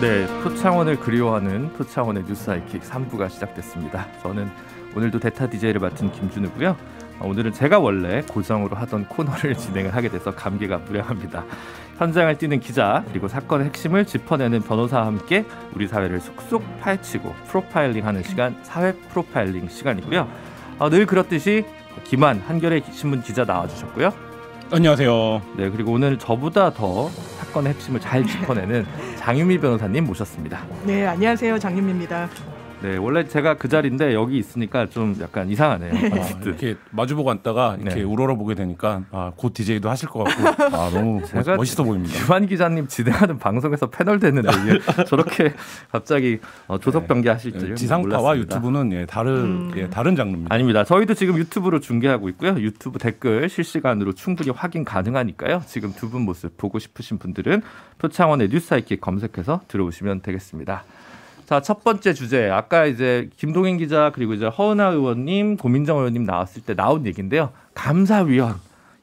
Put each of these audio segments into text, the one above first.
네, 표창원을 그리워하는 표창원의 뉴스 아이킥 3부가 시작됐습니다. 저는 오늘도 데타 DJ를 맡은 김준우고요. 어, 오늘은 제가 원래 고정으로 하던 코너를 진행을 하게 돼서 감개가 무량합니다. 현장을 뛰는 기자 그리고 사건의 핵심을 짚어내는 변호사와 함께 우리 사회를 쏙쏙 파헤치고 프로파일링하는 시간 사회 프로파일링 시간이고요. 아, 늘 그렇듯이 김한 한겨레 신문 기자 나와주셨고요. 안녕하세요. 네 그리고 오늘 저보다 더 사건의 핵심을 잘 짚어내는 장유미 변호사님 모셨습니다. 네, 안녕하세요. 장유미입니다. 네, 원래 제가 그 자리인데 여기 있으니까 좀 약간 이상하네요. 아, 아 이렇게 마주보고 앉다가 네. 이렇게 네. 우러러 보게 되니까 아, 곧 DJ도 하실 것 같고 아, 너무 멋, 멋있어 보입니다. 유한 기자님 지대하는 방송에서 패널 됐는데 이게 저렇게 갑자기 어, 조석 변기 네. 하실 네. 지상파와 몰랐습니다. 유튜브는 예, 다른 음. 예, 다른 장르입니다. 아닙니다. 저희도 지금 유튜브로 중계하고 있고요. 유튜브 댓글 실시간으로 충분히 확인 가능하니까요. 지금 두 분 모습 보고 싶으신 분들은 표창원의 뉴스 아이킥 검색해서 들어오시면 되겠습니다. 자, 첫 번째 주제. 아까 이제 김동인 기자 그리고 이제 허은하 의원님, 고민정 의원님 나왔을 때 나온 얘기인데요. 감사위원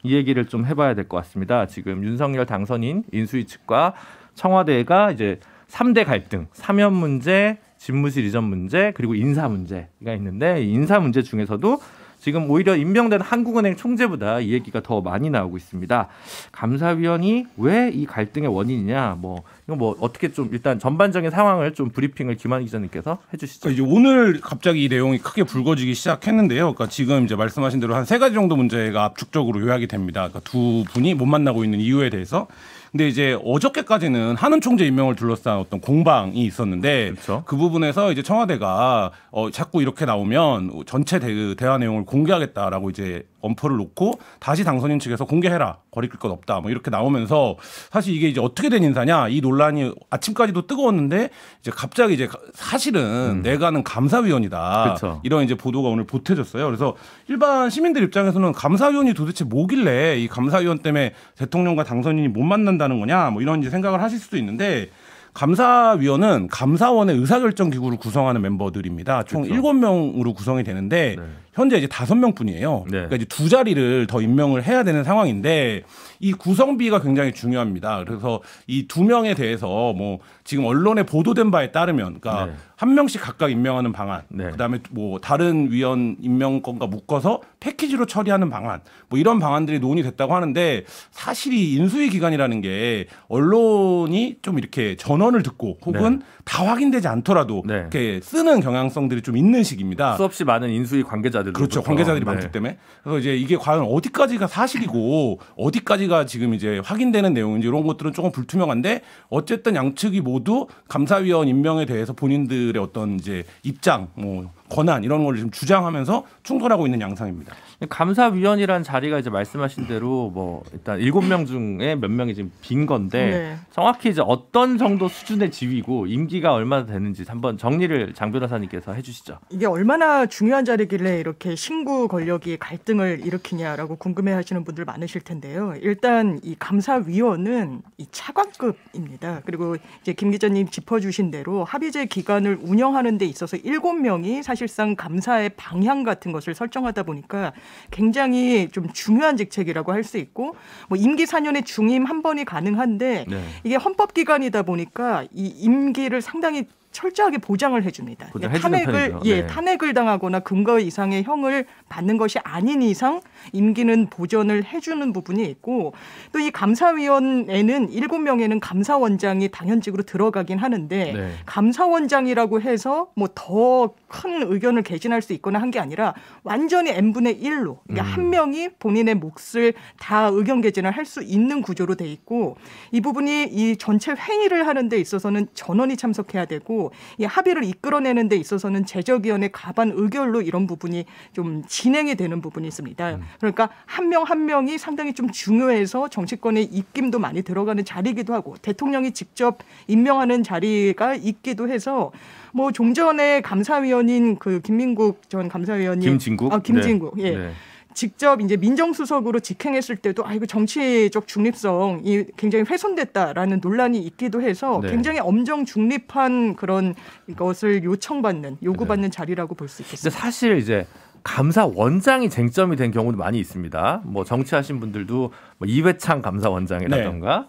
이 얘기를 좀 해봐야 될 것 같습니다. 지금 윤석열 당선인 인수위 측과 청와대가 이제 3대 갈등, 사면 문제, 집무실 이전 문제, 그리고 인사 문제가 있는데 인사 문제 중에서도 지금 오히려 임명된 한국은행 총재보다 이 얘기가 더 많이 나오고 있습니다. 감사위원이 왜 이 갈등의 원인이냐, 뭐 이거 뭐 어떻게 좀 일단 전반적인 상황을 좀 브리핑을 김한 기자님께서 해주시죠. 그러니까 이제 오늘 갑자기 이 내용이 크게 불거지기 시작했는데요. 그러니까 지금 이제 말씀하신 대로 한 세 가지 정도 문제가 압축적으로 요약이 됩니다. 그러니까 두 분이 못 만나고 있는 이유에 대해서. 근데 이제 어저께까지는 한은 총재 임명을 둘러싼 어떤 공방이 있었는데 그렇죠. 그 부분에서 이제 청와대가 어, 자꾸 이렇게 나오면 전체 대, 대화 내용을 공개하겠다라고 이제 원포를 놓고 다시 당선인 측에서 공개해라 거리낄 것 없다 뭐 이렇게 나오면서 사실 이게 이제 어떻게 된 인사냐 이 논란이 아침까지도 뜨거웠는데 이제 갑자기 이제 사실은 음. 내가는 감사위원이다 그쵸. 이런 이제 보도가 오늘 보태졌어요 그래서 일반 시민들 입장에서는 감사위원이 도대체 뭐길래 이 감사위원 때문에 대통령과 당선인이 못 만난다는 거냐 뭐 이런 이제 생각을 하실 수도 있는데 감사위원은 감사원의 의사결정 기구를 구성하는 멤버들입니다. 총 그렇죠. 7명으로 구성이 되는데 네. 현재 이제 다섯 명뿐이에요. 네. 그러니까 이제 두 자리를 더 임명을 해야 되는 상황인데 이 구성비가 굉장히 중요합니다. 그래서 이 두 명에 대해서 뭐 지금 언론에 보도된 바에 따르면 그러니까 네. 한 명씩 각각 임명하는 방안, 네. 그다음에 뭐 다른 위원 임명권과 묶어서 패키지로 처리하는 방안, 뭐 이런 방안들이 논의됐다고 하는데 사실 이 인수위 기간이라는 게 언론이 좀 이렇게 전원을 듣고 혹은 네. 다 확인되지 않더라도 네. 이렇게 쓰는 경향성들이 좀 있는 식입니다. 수없이 많은 인수위 관계자 관계자들 그렇죠. 그렇죠. 관계자들이 네. 많기 때문에 그래서 이제 이게 과연 어디까지가 사실이고 어디까지가 지금 이제 확인되는 내용인지 이런 것들은 조금 불투명한데 어쨌든 양측이 모두 감사위원 임명에 대해서 본인들의 어떤 이제 입장 뭐 권한 이런 걸 지금 주장하면서 충돌하고 있는 양상입니다. 감사위원이란 자리가 이제 말씀하신 대로 뭐 일단 일곱 명 중에 몇 명이 지금 빈 건데 네. 정확히 이제 어떤 정도 수준의 지위고 임기가 얼마나 되는지 한번 정리를 장 변호사님께서 해주시죠. 이게 얼마나 중요한 자리길래 이렇게 신구 권력이 갈등을 일으키냐라고 궁금해하시는 분들 많으실 텐데요. 일단 이 감사위원은 이 차관급입니다. 그리고 이제 김 기자님 짚어주신 대로 합의제 기관을 운영하는 데 있어서 일곱 명이 사실 사실상 감사의 방향 같은 것을 설정하다 보니까 굉장히 좀 중요한 직책이라고 할 수 있고 뭐 임기 4년의 중임 한 번이 가능한데 네. 이게 헌법 기관이다 보니까 이 임기를 상당히 철저하게 보장을 해줍니다. 그러 탄핵을 편이죠. 예 네. 탄핵을 당하거나 근거 이상의 형을 받는 것이 아닌 이상 임기는 보전을 해주는 부분이 있고 또 이 감사위원회는 일곱 명에는 감사원장이 당연직으로 들어가긴 하는데 네. 감사원장이라고 해서 뭐 더 큰 의견을 개진할 수 있거나 한 게 아니라 완전히 n분의 일로 그러니까 음. 한 명이 본인의 몫을 다 의견 개진을 할 수 있는 구조로 돼 있고 이 부분이 이 전체 회의를 하는 데 있어서는 전원이 참석해야 되고 이 합의를 이끌어내는 데 있어서는 재적위원회 가반 의결로 이런 부분이 좀 진행이 되는 부분이 있습니다. 음. 그러니까 한 명한 한 명이 상당히 좀 중요해서 정치권의 입김도 많이 들어가는 자리이기도 하고 대통령이 직접 임명하는 자리가 있기도 해서 뭐 종전에 감사위원인 그 김민국 전 감사위원이 김진국 아 김진국 네. 예. 네. 직접 이제 민정수석으로 직행했을 때도 아 이거 정치적 중립성이 굉장히 훼손됐다라는 논란이 있기도 해서 네. 굉장히 엄정 중립한 그런 것을 요청받는 요구받는 네. 자리라고 볼 수 있겠습니다. 사실 이제 감사 원장이 쟁점이 된 경우도 많이 있습니다. 뭐 정치하신 분들도 뭐 이회창 감사원장이라든가 네.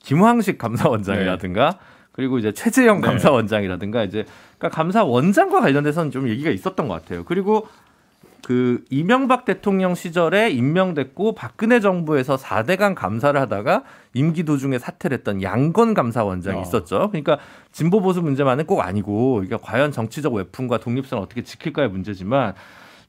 김황식 감사원장이라든가 네. 그리고 이제 최재형 네. 감사원장이라든가 이제 그러니까 감사원장과 관련돼서는 좀 얘기가 있었던 것 같아요. 그리고 그 이명박 대통령 시절에 임명됐고 박근혜 정부에서 4대강 감사를 하다가 임기 도중에 사퇴를 했던 양건 감사원장이 어. 있었죠. 그러니까 진보 보수 문제만은 꼭 아니고 그러니까 과연 정치적 외풍과 독립성을 어떻게 지킬까의 문제지만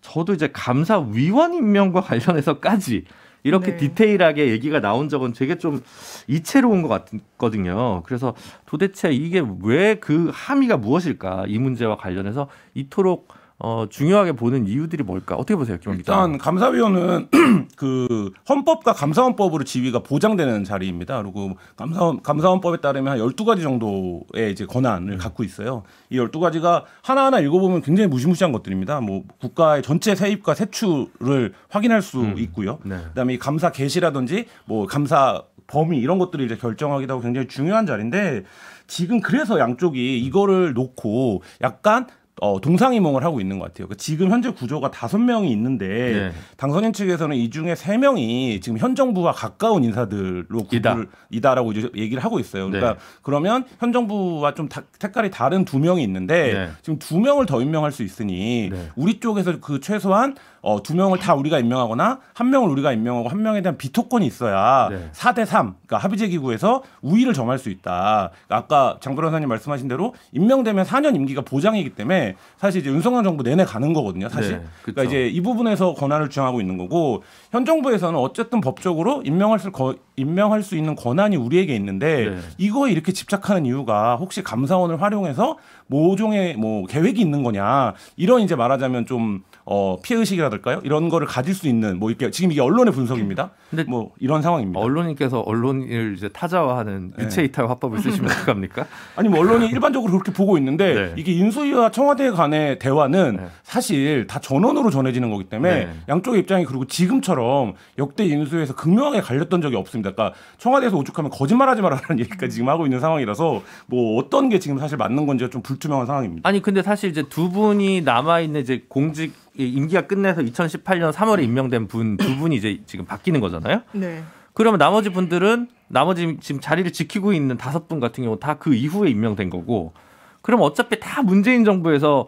저도 이제 감사위원 임명과 관련해서까지 이렇게 네. 디테일하게 얘기가 나온 적은 되게 좀 이채로운 것 같거든요. 그래서 도대체 이게 왜 그 함의가 무엇일까 이 문제와 관련해서 이토록 어, 중요하게 보는 이유들이 뭘까? 어떻게 보세요, 김원 기 일단 감사위원은 그 헌법과 감사원법으로 지위가 보장되는 자리입니다. 그리고 감사원 감사원법에 따르면 한 열두 가지 정도의 이제 권한을 음. 갖고 있어요. 이 열두 가지가 하나하나 읽어 보면 굉장히 무시무시한 것들입니다. 뭐 국가의 전체 세입과 세출을 확인할 수 음. 있고요. 네. 그다음에 이 감사 개시라든지 뭐 감사 범위 이런 것들을 이제 결정하기도 하고 굉장히 중요한 자리인데 지금 그래서 양쪽이 이거를 놓고 약간 어, 동상이몽을 하고 있는 것 같아요. 그 지금 현재 구조가 다섯 명이 있는데 네. 당선인 측에서는 이 중에 세 명이 지금 현 정부와 가까운 인사들로 구분이다라고 이제 얘기를 하고 있어요. 네. 그러니까 네. 그러면 현 정부와 좀 다, 색깔이 다른 두 명이 있는데 네. 지금 두 명을 더 임명할 수 있으니 네. 우리 쪽에서 그 최소한 어, 두 명을 다 우리가 임명하거나 한 명을 우리가 임명하고 한 명에 대한 비토권이 있어야 네. 사 대삼 그러니까 합의제 기구에서 우위를 점할 수 있다. 그러니까 아까 장 변호사님 말씀하신 대로 임명되면 사 년 임기가 보장이기 때문에 사실 이제 윤석열 정부 내내 가는 거거든요. 사실. 네, 그러니까 이제 이 부분에서 권한을 주장하고 있는 거고 현 정부에서는 어쨌든 법적으로 임명할 수 거, 임명할 수 있는 권한이 우리에게 있는데 네. 이거에 이렇게 집착하는 이유가 혹시 감사원을 활용해서 모종의 뭐 계획이 있는 거냐 이런 이제 말하자면 좀 어, 피해 의식이라랄까요 이런 거를 가질 수 있는 뭐 이렇게 지금 이게 언론의 분석입니다. 근데 뭐 이런 상황입니다. 언론인께서 언론을 이제 타자화하는 네. 유체 이탈 화법을 쓰시면 어떡합니까? 아니 뭐 언론이 일반적으로 그렇게 보고 있는데 네. 이게 인수위와 청와대 간의 대화는 네. 사실 다 전원으로 전해지는 거기 때문에 네. 양쪽의 입장이 그리고 지금처럼 역대 인수위에서 극명하게 갈렸던 적이 없습니다. 있니다 그러니까 청와대에서 오죽하면 거짓말하지 말라는 얘기까지 지금 하고 있는 상황이라서 뭐 어떤 게 지금 사실 맞는 건지가 좀 불투명한 상황입니다. 아니 근데 사실 이제 두 분이 남아 있는 이제 공직 임기가 끝내서 2018년 3월에 임명된 분 두 분이 이제 지금 바뀌는 거잖아요. 네. 그러면 나머지 분들은 나머지 지금 자리를 지키고 있는 다섯 분 같은 경우 다 그 이후에 임명된 거고 그럼 어차피 다 문재인 정부에서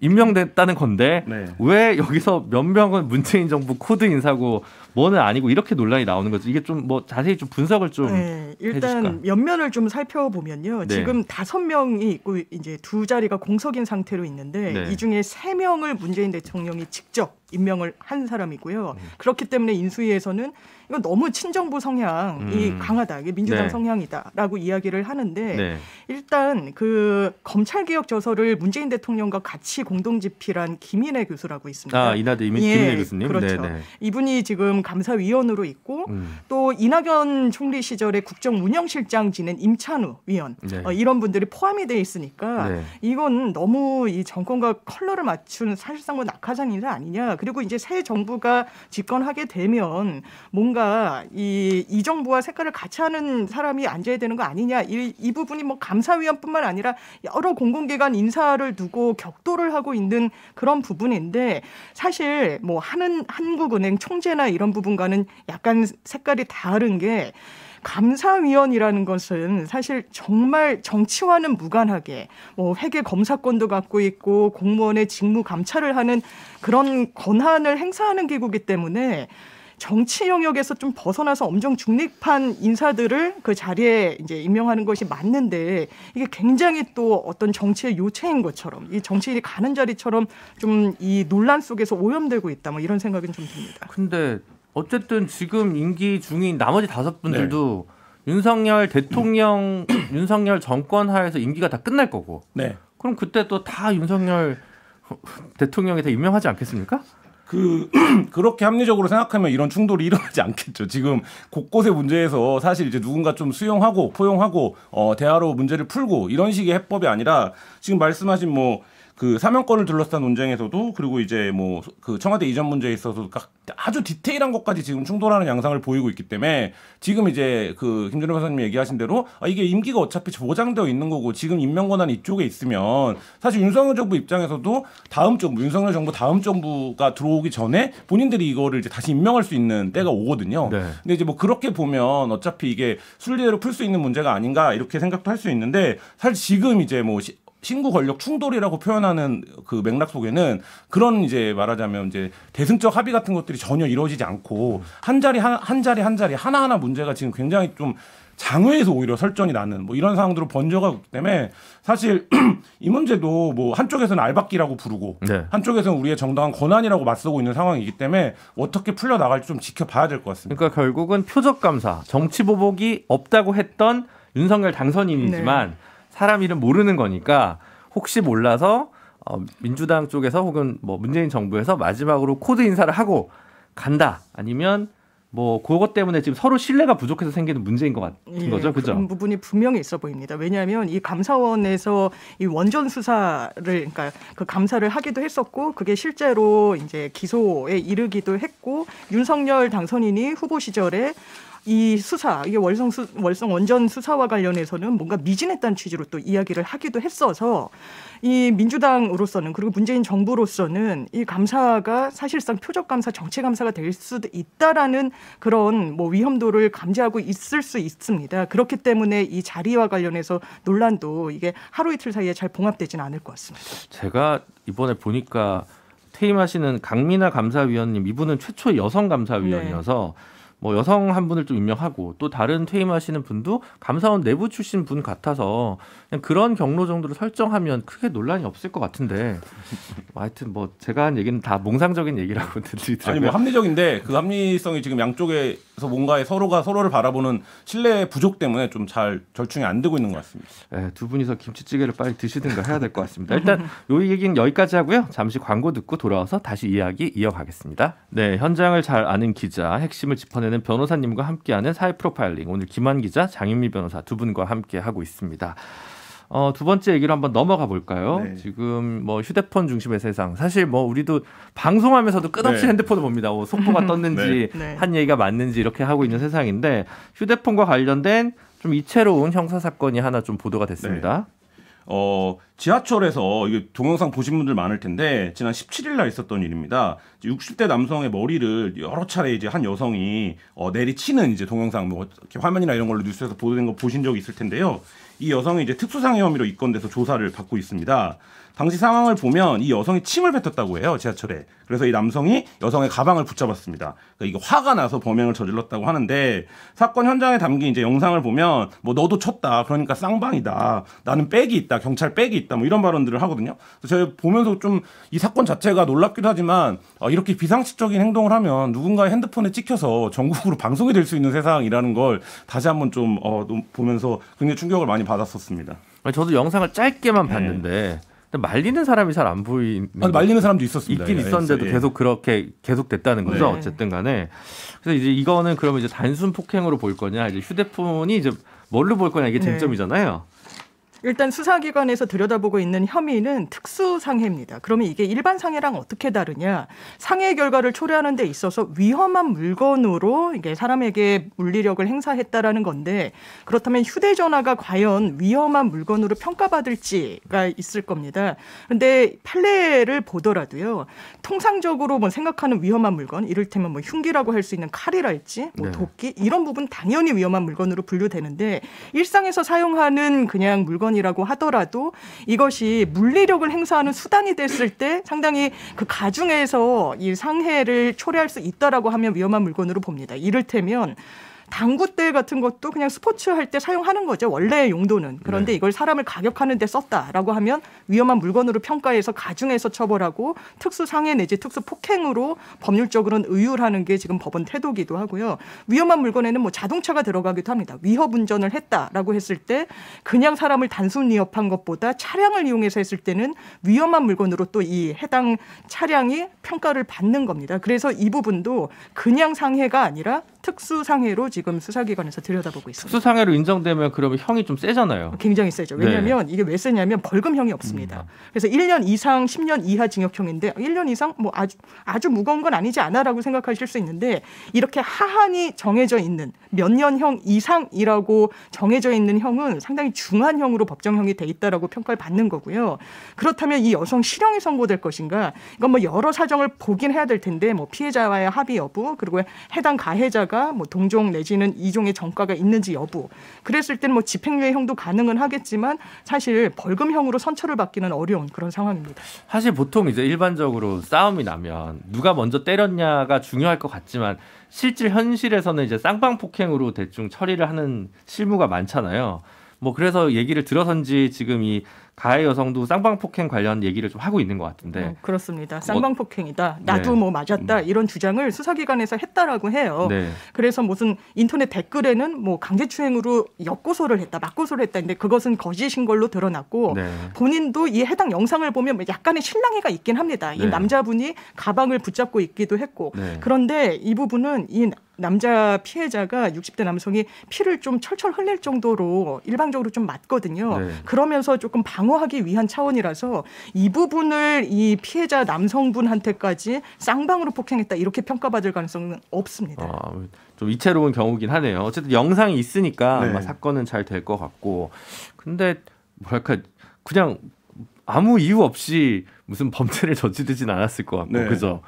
임명됐다는 건데 네. 왜 여기서 몇 명은 문재인 정부 코드 인사고 뭐는 아니고 이렇게 논란이 나오는 거죠. 이게 좀 뭐 자세히 좀 분석을 좀 네, 일단 옆면을 좀 살펴보면요. 네. 지금 다섯 명이 있고 이제 두 자리가 공석인 상태로 있는데 네. 이 중에 세 명을 문재인 대통령이 직접 임명을 한 사람이고요. 음. 그렇기 때문에 인수위에서는 이건 너무 친정부 성향이 음. 강하다. 이게 민주당 네. 성향이다라고 이야기를 하는데 네. 일단 그 검찰 개혁 저서를 문재인 대통령과 같이 공동 집필한 김인혜 교수라고 있습니다. 아, 이나대 이민, 예, 김인혜 교수님. 그렇죠. 네네. 네. 이분이 지금 감사위원으로 있고 음. 또 이낙연 총리 시절에 국정운영실장 지낸 임찬우 위원 네. 어, 이런 분들이 포함이 돼 있으니까 네. 이건 너무 이 정권과 컬러를 맞춘 사실상 뭐 낙하산 인사 아니냐 그리고 이제 새 정부가 집권하게 되면 뭔가 이, 이 정부와 색깔을 같이 하는 사람이 앉아야 되는 거 아니냐 이, 이 부분이 뭐 감사위원뿐만 아니라 여러 공공기관 인사를 두고 격돌을 하고 있는 그런 부분인데 사실 뭐 하는 한국은행 총재나 이런 부분과는 약간 색깔이 다른 게 감사위원이라는 것은 사실 정말 정치와는 무관하게 뭐 회계 검사권도 갖고 있고 공무원의 직무 감찰을 하는 그런 권한을 행사하는 기구기 때문에 정치 영역에서 좀 벗어나서 엄정 중립한 인사들을 그 자리에 이제 임명하는 것이 맞는데 이게 굉장히 또 어떤 정치의 요체인 것처럼 이 정치인이 가는 자리처럼 좀 이 논란 속에서 오염되고 있다 뭐 이런 생각은 좀 듭니다. 근데 어쨌든 지금 임기 중인 나머지 다섯 분들도 네. 윤석열 대통령 윤석열 정권 하에서 임기가 다 끝날 거고. 네. 그럼 그때 또 다 윤석열 대통령이 다 임명하지 않겠습니까? 그 그렇게 합리적으로 생각하면 이런 충돌이 일어나지 않겠죠. 지금 곳곳의 문제에서 사실 이제 누군가 좀 수용하고 포용하고 어 대화로 문제를 풀고 이런 식의 해법이 아니라 지금 말씀하신 뭐그 사면권을 둘러싼 논쟁에서도 그리고 이제 뭐 그 청와대 이전 문제에 있어서 도 아주 디테일한 것까지 지금 충돌하는 양상을 보이고 있기 때문에 지금 이제 그 김준호 변호사님 얘기하신 대로 아 이게 임기가 어차피 보장되어 있는 거고 지금 임명 권한 이쪽에 있으면 사실 윤석열 정부 입장에서도 다음 정부 윤석열 정부 다음 정부가 들어오기 전에 본인들이 이거를 이제 다시 임명할 수 있는 때가 오거든요. 네. 근데 이제 뭐 그렇게 보면 어차피 이게 순리대로 풀 수 있는 문제가 아닌가 이렇게 생각도 할 수 있는데 사실 지금 이제 뭐 신구 권력 충돌이라고 표현하는 그 맥락 속에는 그런 이제 말하자면 이제 대승적 합의 같은 것들이 전혀 이루어지지 않고 한 자리 한, 한 자리 한 자리 하나하나 문제가 지금 굉장히 좀 장외에서 오히려 설전이 나는 뭐 이런 상황들로 번져가기 때문에 사실 이 문제도 뭐 한쪽에서는 알박기라고 부르고 네. 한쪽에서는 우리의 정당한 권한이라고 맞서고 있는 상황이기 때문에 어떻게 풀려 나갈지 좀 지켜봐야 될 것 같습니다. 그러니까 결국은 표적 감사 정치 보복이 없다고 했던 윤석열 당선인이지만 네. 사람 이름 모르는 거니까 혹시 몰라서 어, 민주당 쪽에서 혹은 뭐 문재인 정부에서 마지막으로 코드 인사를 하고 간다 아니면 뭐 그것 때문에 지금 서로 신뢰가 부족해서 생기는 문제인 것 같은 예, 거죠, 그죠? 그런 부분이 분명히 있어 보입니다. 왜냐하면 이 감사원에서 이 원전 수사를 그러니까 그 감사를 하기도 했었고 그게 실제로 이제 기소에 이르기도 했고 윤석열 당선인이 후보 시절에 이 수사 이게 월성 수, 월성 원전 수사와 관련해서는 뭔가 미진했다는 취지로 또 이야기를 하기도 했어서 이 민주당으로서는 그리고 문재인 정부로서는 이 감사가 사실상 표적 감사 정체 감사가 될 수도 있다라는 그런 뭐 위험도를 감지하고 있을 수 있습니다. 그렇기 때문에 이 자리와 관련해서 논란도 이게 하루 이틀 사이에 잘봉합되진 않을 것 같습니다. 제가 이번에 보니까 퇴임하시는 강민아 감사위원님 이분은 최초 여성 감사위원이어서 네. 뭐 여성 한 분을 좀 임명하고 또 다른 퇴임하시는 분도 감사원 내부 출신 분 같아서 그냥 그런 경로 정도로 설정하면 크게 논란이 없을 것 같은데 뭐 하여튼 뭐 제가 한 얘기는 다 몽상적인 얘기라고 들리더라고요. 아니 뭐 합리적인데 그 합리성이 지금 양쪽에 그래서 뭔가 서로가 서로를 바라보는 신뢰의 부족 때문에 좀 잘 절충이 안 되고 있는 것 같습니다. 네, 두 분이서 김치찌개를 빨리 드시든가 해야 될 것 같습니다. 일단 이 얘기는 여기까지 하고요. 잠시 광고 듣고 돌아와서 다시 이야기 이어가겠습니다. 네, 현장을 잘 아는 기자, 핵심을 짚어내는 변호사님과 함께하는 사회 프로파일링. 오늘 김한 기자, 장윤미 변호사 두 분과 함께 하고 있습니다. 어, 두 번째 얘기로 한번 넘어가 볼까요? 네. 지금 뭐 휴대폰 중심의 세상. 사실 뭐 우리도 방송하면서도 끝없이 네. 핸드폰을 봅니다. 뭐 속보가 떴는지 네. 네. 한 얘기가 맞는지 이렇게 하고 있는 세상인데 휴대폰과 관련된 좀 이채로운 형사 사건이 하나 좀 보도가 됐습니다. 네. 어, 지하철에서 이게 동영상 보신 분들 많을 텐데 지난 17일 날 있었던 일입니다. 60대 남성의 머리를 여러 차례 이제 한 여성이 어, 내리치는 이제 동영상 뭐 화면이나 이런 걸로 뉴스에서 보도된 거 보신 적이 있을 텐데요. 이 여성이 이제 특수상해 혐의로 입건돼서 조사를 받고 있습니다. 당시 상황을 보면 이 여성이 침을 뱉었다고 해요 지하철에. 그래서 이 남성이 여성의 가방을 붙잡았습니다. 그러니까 이게 화가 나서 범행을 저질렀다고 하는데 사건 현장에 담긴 이제 영상을 보면 뭐 너도 쳤다 그러니까 쌍방이다 나는 백이 있다 경찰 백이 있다 뭐 이런 발언들을 하거든요. 그래서 제가 보면서 좀 이 사건 자체가 놀랍기도 하지만 어, 이렇게 비상식적인 행동을 하면 누군가의 핸드폰에 찍혀서 전국으로 방송이 될 수 있는 세상이라는 걸 다시 한번 좀 어, 보면서 굉장히 충격을 많이 받았었습니다. 저도 영상을 짧게만 봤는데. 네. 말리는 사람이 잘 안 보이는. 아 말리는 사람도 있었습니다. 있긴 예, 있었는데도 예. 계속 그렇게 계속 됐다는 거죠. 네. 어쨌든 간에. 그래서 이제 이거는 그러면 이제 단순 폭행으로 볼 거냐, 이제 휴대폰이 이제 뭘로 볼 거냐 이게 네. 쟁점이잖아요. 일단 수사기관에서 들여다보고 있는 혐의는 특수상해입니다. 그러면 이게 일반 상해랑 어떻게 다르냐? 상해 결과를 초래하는 데 있어서 위험한 물건으로 이게 사람에게 물리력을 행사했다라는 건데 그렇다면 휴대전화가 과연 위험한 물건으로 평가받을지가 있을 겁니다. 그런데 판례를 보더라도요. 통상적으로 뭐 생각하는 위험한 물건, 이를테면 뭐 흉기라고 할 수 있는 칼이랄지, 뭐 네. 도끼 이런 부분 당연히 위험한 물건으로 분류되는데 일상에서 사용하는 그냥 물건 발언이라고 하더라도 이것이 물리력을 행사하는 수단이 됐을 때 상당히 그 가중에서 이 상해를 초래할 수 있다라고 하면 위험한 물건으로 봅니다. 이를테면 당구대 같은 것도 그냥 스포츠 할 때 사용하는 거죠. 원래의 용도는. 그런데 네. 이걸 사람을 가격하는 데 썼다라고 하면 위험한 물건으로 평가해서 가중해서 처벌하고 특수상해 내지 특수폭행으로 법률적으로는 의율하는 게 지금 법원 태도기도 하고요. 위험한 물건에는 뭐 자동차가 들어가기도 합니다. 위협 운전을 했다라고 했을 때 그냥 사람을 단순 위협한 것보다 차량을 이용해서 했을 때는 위험한 물건으로 또 이 해당 차량이 평가를 받는 겁니다. 그래서 이 부분도 그냥 상해가 아니라 특수상해로 지금 수사기관에서 들여다보고 있습니다. 특수상해로 인정되면 그러면 형이 좀 세잖아요. 굉장히 세죠. 왜냐하면 네. 이게 왜 세냐면 벌금형이 없습니다. 음. 그래서 1년 이상 10년 이하 징역형인데 1년 이상 뭐 아주, 아주 무거운 건 아니지 않아라고 생각하실 수 있는데 이렇게 하한이 정해져 있는 몇 년형 이상이라고 정해져 있는 형은 상당히 중한 형으로 법정형이 돼 있다라고 평가를 받는 거고요. 그렇다면 이 여성 실형이 선고될 것인가? 이건 뭐 여러 사정을 보긴 해야 될 텐데 뭐 피해자와의 합의 여부 그리고 해당 가해자가 정가가 뭐 동종 내지는 이종의 전과가 있는지 여부. 그랬을 때는 뭐 집행유예형도 가능은 하겠지만 사실 벌금형으로 선처를 받기는 어려운 그런 상황입니다. 사실 보통 이제 일반적으로 싸움이 나면 누가 먼저 때렸냐가 중요할 것 같지만 실질 현실에서는 이제 쌍방폭행으로 대충 처리를 하는 실무가 많잖아요. 뭐 그래서 얘기를 들어선지 지금 이 가해 여성도 쌍방폭행 관련 얘기를 좀 하고 있는 것 같은데 어, 그렇습니다. 쌍방폭행이다. 어, 나도 네. 뭐 맞았다 음. 이런 주장을 수사기관에서 했다라고 해요. 네. 그래서 무슨 인터넷 댓글에는 뭐 강제추행으로 역고소를 했다, 맞고소를 했다. 근데 그것은 거짓인 걸로 드러났고 네. 본인도 이 해당 영상을 보면 뭐 약간의 실랑이가 있긴 합니다. 이 네. 남자분이 가방을 붙잡고 있기도 했고 네. 그런데 이 부분은 이 남자 피해자가 60대 남성이 피를 좀 철철 흘릴 정도로 일방적으로 좀 맞거든요. 네. 그러면서 조금 방 방어하기 위한 차원이라서 이 부분을 이 피해자 남성분한테까지 쌍방으로 폭행했다 이렇게 평가받을 가능성은 없습니다. 아, 좀 이채로운 경우긴 하네요. 어쨌든 영상이 있으니까 네. 사건은 잘 될 것 같고 근데 뭐랄까 그냥 아무 이유 없이 무슨 범죄를 저지르진 않았을 것 같고 네. 그죠?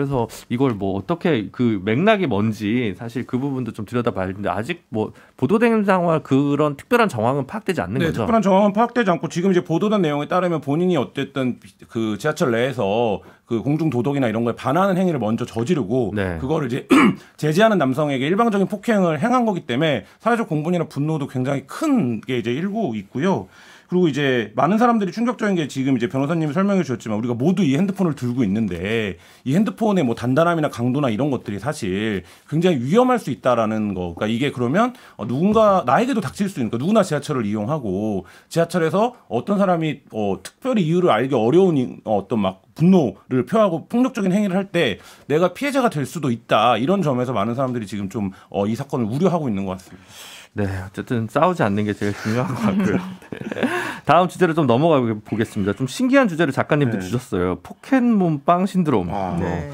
그래서 이걸 뭐 어떻게 그 맥락이 뭔지 사실 그 부분도 좀 들여다봐야는데 되 아직 뭐 보도된 상황 그런 특별한 정황은 파악되지 않는 네, 거죠. 특별한 정황은 파악되지 않고 지금 이제 보도된 내용에 따르면 본인이 어쨌든 그 지하철 내에서 그 공중 도덕이나 이런 거에 반하는 행위를 먼저 저지르고 네. 그거를 이제 제지하는 남성에게 일방적인 폭행을 행한 거기 때문에 사회적 공분이나 분노도 굉장히 큰 게 이제 일고 있고요. 그리고 이제 많은 사람들이 충격적인 게 지금 이제 변호사님이 설명해 주셨지만 우리가 모두 이 핸드폰을 들고 있는데 이 핸드폰의 뭐 단단함이나 강도나 이런 것들이 사실 굉장히 위험할 수 있다라는 거. 그러니까 이게 그러면 어, 누군가 나에게도 닥칠 수있는니 누구나 지하철을 이용하고 지하철에서 어떤 사람이 어, 특별히 이유를 알기 어려운 어, 어떤 막 분노를 표하고 폭력적인 행위를 할 때 내가 피해자가 될 수도 있다 이런 점에서 많은 사람들이 지금 좀이 어, 사건을 우려하고 있는 것 같습니다. 네, 어쨌든 싸우지 않는 게 제일 중요한 것 같고요. 음. 네. 다음 주제로 좀 넘어가 보겠습니다. 좀 신기한 주제를 작가님도 네. 주셨어요. 포켓몬빵 신드롬. 아, 네. 네,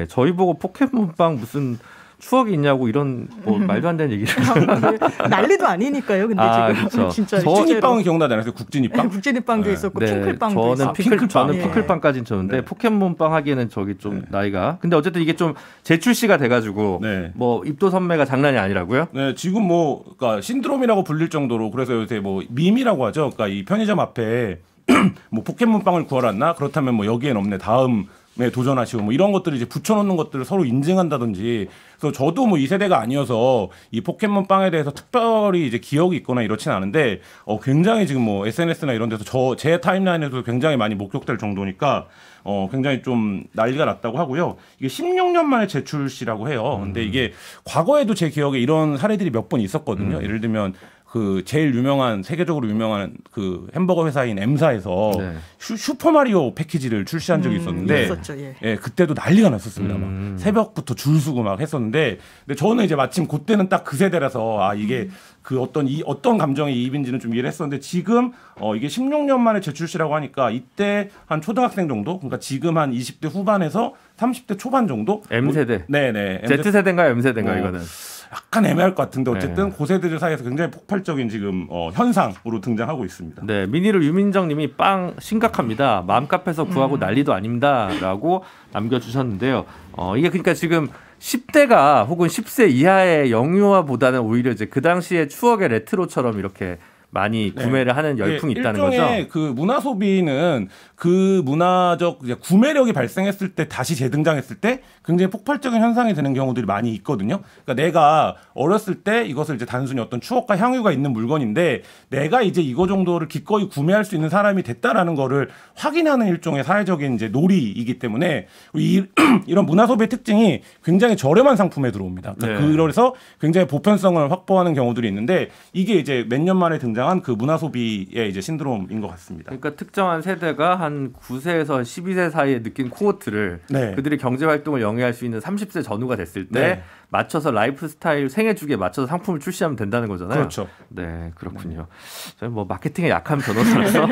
네 저희 보고 포켓몬빵 무슨 추억이 있냐고 이런 뭐 음. 말도 안 되는 얘기를 아, 뭐 난리도 아니니까요. 근데 아, 지금 그쵸. 진짜 국진이빵은 기억나잖아요. 그 국진이빵. 국진이빵도 네. 있었고 네. 핑클빵도 저는 있었고. 핑클, 아, 핑클빵. 저는 핑클빵까지는 쳤는데 네. 포켓몬빵 하기에는 저기 좀 네. 나이가. 근데 어쨌든 이게 좀 재출시가 돼가지고 네. 뭐 입도 선매가 장난이 아니라고요? 네 지금 뭐 그러니까 신드롬이라고 불릴 정도로 그래서 요새 뭐 밈이라고 하죠. 그러니까 이 편의점 앞에 뭐 포켓몬빵을 구하았나 그렇다면 뭐 여기엔 없네 다음 네, 도전하시고 뭐 이런 것들을 이제 붙여놓는 것들을 서로 인증한다든지 그래서 저도 뭐 2세대가 아니어서 이 포켓몬 빵에 대해서 특별히 이제 기억이 있거나 이렇진 않은데 어 굉장히 지금 뭐 SNS나 이런 데서 저 제 타임라인에도 굉장히 많이 목격될 정도니까 어 굉장히 좀 난리가 났다고 하고요. 이게 16년 만에 재출시라고 해요. 근데 음. 이게 과거에도 제 기억에 이런 사례들이 몇 번 있었거든요. 음. 예를 들면 그 제일 유명한 세계적으로 유명한 그 햄버거 회사인 엠사에서 네. 슈퍼 마리오 패키지를 출시한 적이 음, 있었는데 음, 예. 예. 그때도 난리가 났었습니다. 음. 막 새벽부터 줄 서고 막 했었는데 근데 저는 이제 마침 그때는 딱 그 세대라서 아 이게 음. 그 어떤 이 어떤 감정의 이입인지는 좀 이해를 했었는데 지금 어 이게 16년 만에 재출시라고 하니까 이때 한 초등학생 정도 그러니까 지금 한 20대 후반에서 30대 초반 정도 M 세대. 뭐, 네, 네네. M Z 세대인가요 M 세대인가 어, 이거는. 약간 애매할 것 같은데 어쨌든 네. 고세대들 사이에서 굉장히 폭발적인 지금 어, 현상으로 등장하고 있습니다. 네, 미니를 유민정님이 빵 심각합니다. 맘카페에서 구하고 음. 난리도 아닙니다라고 남겨주셨는데요. 어, 이게 그러니까 지금 10대가 혹은 10세 이하의 영유아보다는 오히려 이제 그 당시의 추억의 레트로처럼 이렇게 많이 네. 구매를 하는 예, 열풍이 있다는 거죠. 그 문화 소비는 그 문화적 구매력이 발생했을 때 다시 재등장했을 때 굉장히 폭발적인 현상이 되는 경우들이 많이 있거든요. 그러니까 내가 어렸을 때 이것을 이제 단순히 어떤 추억과 향유가 있는 물건인데 내가 이제 이거 정도를 기꺼이 구매할 수 있는 사람이 됐다라는 거를 확인하는 일종의 사회적인 이제 놀이이기 때문에 이, 이런 문화 소비의 특징이 굉장히 저렴한 상품에 들어옵니다. 그러니까 네. 그래서 굉장히 보편성을 확보하는 경우들이 있는데 이게 이제 몇 년 만에 등장 등장한 그 문화 소비의 이제 신드롬인 것 같습니다. 그러니까 특정한 세대가 한 9세에서 12세 사이에 느낀 코호트를 네. 그들의 경제 활동을 영위할 수 있는 30세 전후가 됐을 때 네. 맞춰서 라이프 스타일 생애 주기에 맞춰서 상품을 출시하면 된다는 거잖아요. 그렇죠. 네, 그렇군요. 저는 뭐 마케팅에 약한 변호사라서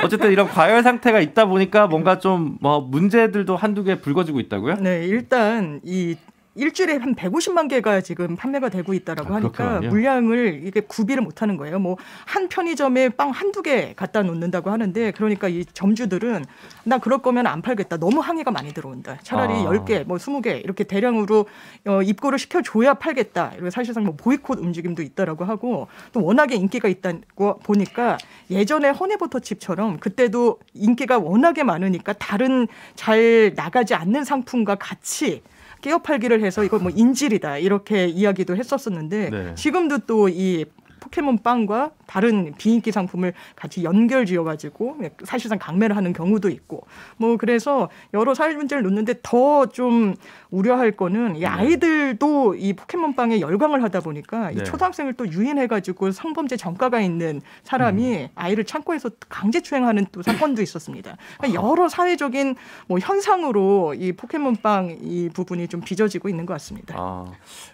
어쨌든 이런 과열 상태가 있다 보니까 뭔가 좀 뭐 문제들도 한두 개 불거지고 있다고요? 네, 일단 이 일주일에 한 150만 개가 지금 판매가 되고 있다라고 아, 하니까 물량을 이게 구비를 못 하는 거예요. 뭐 한 편의점에 빵 한두 개 갖다 놓는다고 하는데 그러니까 이 점주들은 나 그럴 거면 안 팔겠다. 너무 항의가 많이 들어온다. 차라리 아. 10개, 뭐 20개 이렇게 대량으로 어, 입고를 시켜 줘야 팔겠다. 그리고 사실상 뭐 보이콧 움직임도 있다라고 하고 또 워낙에 인기가 있다고 보니까 예전에 허니버터칩처럼 그때도 인기가 워낙에 많으니까 다른 잘 나가지 않는 상품과 같이 깨어 팔기를 해서 이거 뭐 인질이다 이렇게 이야기도 했었었는데 네. 지금도 또이 포켓몬 빵과 다른 비인기 상품을 같이 연결 지어가지고 사실상 강매를 하는 경우도 있고 뭐 그래서 여러 사회 문제를 놓는데 더 좀 우려할 거는 이 네. 아이들도 이 포켓몬 빵에 열광을 하다 보니까 네. 이 초등학생을 또 유인해가지고 성범죄 전과가 있는 사람이 음. 아이를 창고에서 강제추행하는 또 사건도 있었습니다. 그러니까 여러 사회적인 뭐 현상으로 이 포켓몬 빵이 부분이 좀 빚어지고 있는 것 같습니다. 아,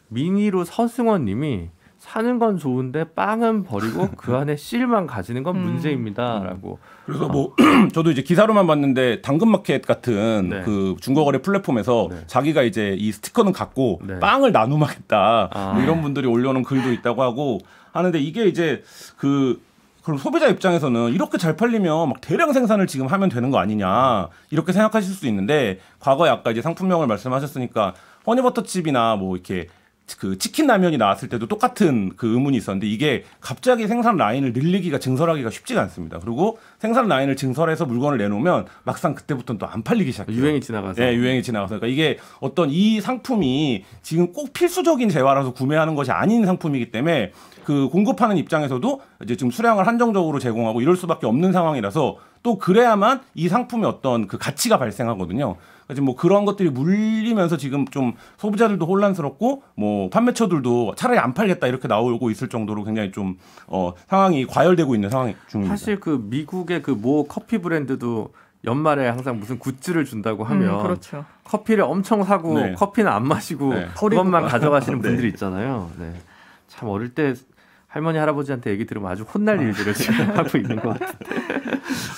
미니로 서승원님이 사는 건 좋은데 빵은 버리고 그 안에 씨만 가지는 건 음. 문제입니다라고. 그래서 어. 뭐 저도 이제 기사로만 봤는데 당근마켓 같은 네. 그 중고거래 플랫폼에서 네. 자기가 이제 이 스티커는 갖고 네. 빵을 나눔하겠다 아. 뭐 이런 분들이 올려놓은 글도 있다고 하고 하는데 이게 이제 그 그럼 소비자 입장에서는 이렇게 잘 팔리면 막 대량 생산을 지금 하면 되는 거 아니냐 이렇게 생각하실 수 있는데 과거에 아까 이제 상품명을 말씀하셨으니까 허니버터칩이나 뭐 이렇게 그 치킨 라면이 나왔을 때도 똑같은 그 의문이 있었는데 이게 갑자기 생산 라인을 늘리기가 증설하기가 쉽지가 않습니다. 그리고 생산 라인을 증설해서 물건을 내놓으면 막상 그때부터는 또 안 팔리기 시작해요. 유행이 지나가서. 네, 유행이 지나가서. 그러니까 이게 어떤 이 상품이 지금 꼭 필수적인 재화라서 구매하는 것이 아닌 상품이기 때문에 그 공급하는 입장에서도 이제 지금 수량을 한정적으로 제공하고 이럴 수밖에 없는 상황이라서 또 그래야만 이 상품의 어떤 그 가치가 발생하거든요. 지금 뭐 그런 것들이 물리면서 지금 좀 소비자들도 혼란스럽고 뭐 판매처들도 차라리 안 팔겠다 이렇게 나오고 있을 정도로 굉장히 좀 어, 상황이 과열되고 있는 상황 중입니다. 사실 그 미국의 그모 커피 브랜드도 연말에 항상 무슨 굿즈를 준다고 음, 하면 음, 그렇죠. 커피를 엄청 사고 네. 커피는 안 마시고 네. 그것만 가져가시는 네. 분들이 있잖아요. 네. 참 어릴 때 할머니 할아버지한테 얘기 들으면 아주 혼날 아. 일들을 지금 하고 있는 것 같은데.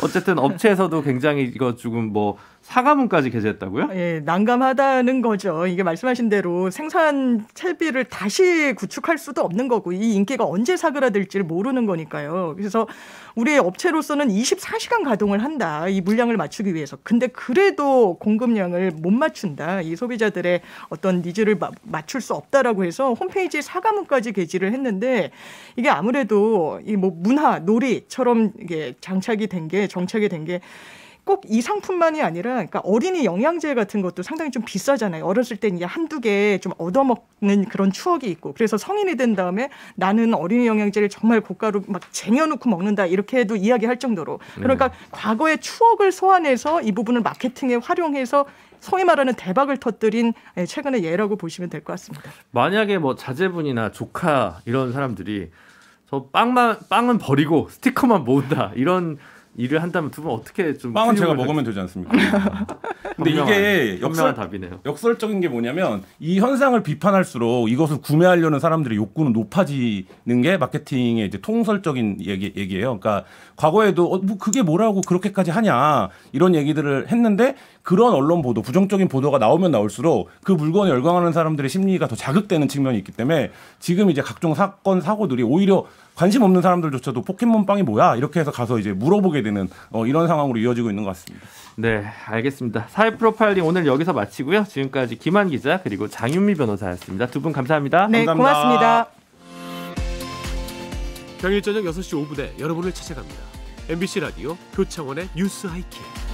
어쨌든 업체에서도 굉장히 이거 조금 뭐 사과문까지 게재했다고요? 예, 난감하다는 거죠. 이게 말씀하신 대로 생산 채비를 다시 구축할 수도 없는 거고 이 인기가 언제 사그라들지 모르는 거니까요. 그래서 우리 업체로서는 24시간 가동을 한다. 이 물량을 맞추기 위해서. 근데 그래도 공급량을 못 맞춘다. 이 소비자들의 어떤 니즈를 마, 맞출 수 없다라고 해서 홈페이지에 사과문까지 게재를 했는데 이게 아무래도 이 뭐 문화, 놀이처럼 이게 장착이 된 게정착이된게꼭이 상품만이 아니라 그러니까 어린이 영양제 같은 것도 상당히 좀 비싸잖아요. 어렸을 때 이제 한두 개 좀 얻어먹는 그런 추억이 있고 그래서 성인이 된 다음에 나는 어린이 영양제를 정말 고가로 막 쟁여놓고 먹는다 이렇게 해도 이야기할 정도로 그러니까 네. 과거의 추억을 소환해서 이 부분을 마케팅에 활용해서 소위 말하는 대박을 터뜨린 예, 최근의 예라고 보시면 될 것 같습니다. 만약에 뭐 자제분이나 조카 이런 사람들이 저 빵만 빵은 버리고 스티커만 모은다 이런 일을 한다면 두 분 어떻게 좀 빵은 제가 먹으면 되지 않습니까? 근데 이게 역설 답이네요. 역설적인 게 뭐냐면 이 현상을 비판할수록 이것을 구매하려는 사람들의 욕구는 높아지는 게 마케팅의 이제 통설적인 얘기 얘기예요. 그러니까 과거에도 어, 뭐 그게 뭐라고 그렇게까지 하냐 이런 얘기들을 했는데 그런 언론 보도 부정적인 보도가 나오면 나올수록 그 물건에 열광하는 사람들의 심리가 더 자극되는 측면이 있기 때문에 지금 이제 각종 사건 사고들이 오히려 관심 없는 사람들조차도 포켓몬 빵이 뭐야 이렇게 해서 가서 이제 물어보게 되는 어, 이런 상황으로 이어지고 있는 것 같습니다. 네, 알겠습니다. 사회 프로파일링 오늘 여기서 마치고요. 지금까지 김한 기자 그리고 장윤미 변호사였습니다. 두 분 감사합니다. 네, 감사합니다. 고맙습니다. 평일 저녁 6시 5분에 여러분을 찾아갑니다. MBC 라디오 표창원의 뉴스 하이킥.